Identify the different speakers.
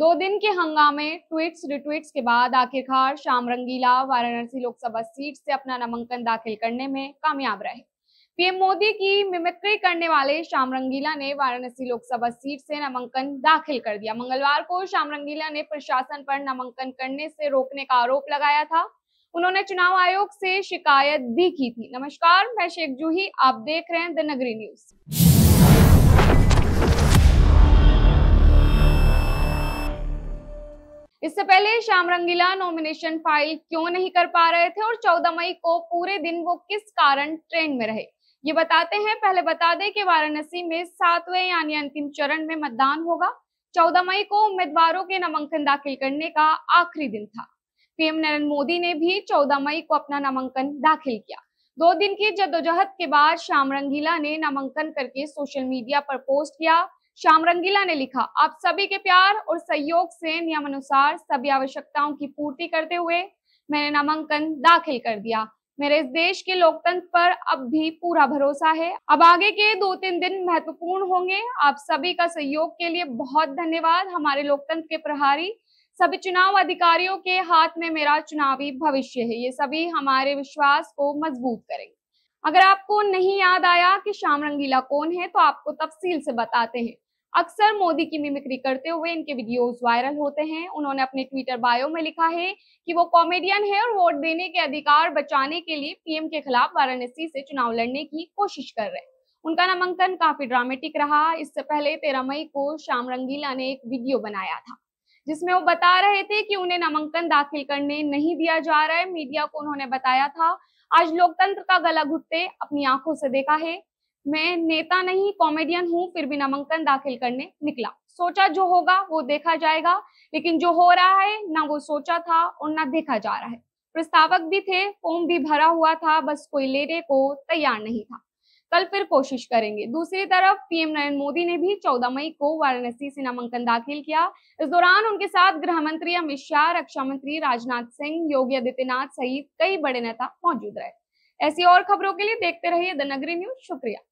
Speaker 1: दो दिन के हंगामे ट्वीट्स रिट्वीट्स के बाद आखिरकार श्याम रंगीला वाराणसी लोकसभा सीट से अपना नामांकन दाखिल करने में कामयाब रहे पीएम मोदी की मिमिक्री करने वाले श्याम रंगीला ने वाराणसी लोकसभा सीट से नामांकन दाखिल कर दिया मंगलवार को श्याम रंगीला ने प्रशासन पर नामांकन करने से रोकने का आरोप लगाया था उन्होंने चुनाव आयोग से शिकायत भी की थी नमस्कार मैं शेख जूही आप देख रहे हैं द नगरी न्यूज इससे पहले श्याम रंगीला नॉमिनेशन फाइल क्यों नहीं कर पा रहे थे और 14 मई को पूरे दिन वो किस कारण ट्रेन में रहे ये बताते हैं पहले बता दें कि वाराणसी में सातवें यानी अंतिम चरण में मतदान होगा 14 मई को उम्मीदवारों के नामांकन दाखिल करने का आखिरी दिन था पीएम नरेंद्र मोदी ने भी 14 मई को अपना नामांकन दाखिल किया दो दिन की जद्दोजहद के बाद श्याम रंगीला ने नामांकन करके सोशल मीडिया पर पोस्ट किया श्याम रंगीला ने लिखा आप सभी के प्यार और सहयोग से नियमानुसार सभी आवश्यकताओं की पूर्ति करते हुए मैंने नामांकन दाखिल कर दिया मेरे इस देश के लोकतंत्र पर अब भी पूरा भरोसा है अब आगे के दो तीन दिन महत्वपूर्ण होंगे आप सभी का सहयोग के लिए बहुत धन्यवाद हमारे लोकतंत्र के प्रहारी सभी चुनाव अधिकारियों के हाथ में मेरा चुनावी भविष्य है ये सभी हमारे विश्वास को मजबूत करेंगे अगर आपको नहीं याद आया कि श्याम रंगीला कौन है तो आपको तफसील से बताते हैं अक्सर मोदी की मिमिक्री करते हुए इनके वीडियोस वायरल होते हैं उन्होंने अपने ट्विटर बायो में लिखा है कि वो कॉमेडियन है और वोट देने के अधिकार बचाने के लिए पीएम के खिलाफ वाराणसी से चुनाव लड़ने की कोशिश कर रहे हैं उनका नामांकन काफी ड्रामेटिक रहा इससे पहले तेरह मई को श्याम रंगीला ने एक वीडियो बनाया था जिसमें वो बता रहे थे कि उन्हें नामांकन दाखिल करने नहीं दिया जा रहा है मीडिया को उन्होंने बताया था आज लोकतंत्र का गला घुटते अपनी आंखों से देखा है मैं नेता नहीं कॉमेडियन हूँ फिर भी नामांकन दाखिल करने निकला सोचा जो होगा वो देखा जाएगा लेकिन जो हो रहा है ना वो सोचा था और ना देखा जा रहा है प्रस्तावक भी थे फॉर्म भी भरा हुआ था बस कोई लेने को तैयार नहीं था कल फिर कोशिश करेंगे दूसरी तरफ पीएम नरेंद्र मोदी ने भी 14 मई को वाराणसी से नामांकन दाखिल किया इस दौरान उनके साथ गृह मंत्री अमित शाह रक्षा मंत्री राजनाथ सिंह योगी आदित्यनाथ सहित कई बड़े नेता मौजूद रहे ऐसी और खबरों के लिए देखते रहिए द नगरी न्यूज शुक्रिया